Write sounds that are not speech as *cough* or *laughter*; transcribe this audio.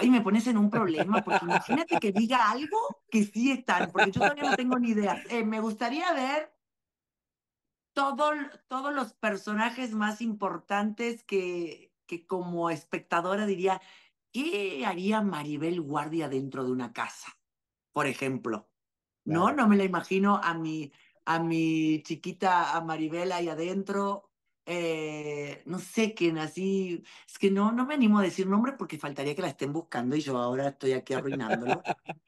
y me pones en un problema, porque imagínate que diga algo que sí están, porque yo todavía no tengo ni idea. Eh, me gustaría ver todo, todos los personajes más importantes que, que como espectadora diría, ¿qué haría Maribel Guardia dentro de una casa? Por ejemplo. No, no me la imagino a mi, a mi chiquita, a Maribel ahí adentro, eh, no sé, quién así, es que no, no me animo a decir nombre porque faltaría que la estén buscando y yo ahora estoy aquí arruinándolo. *laughs*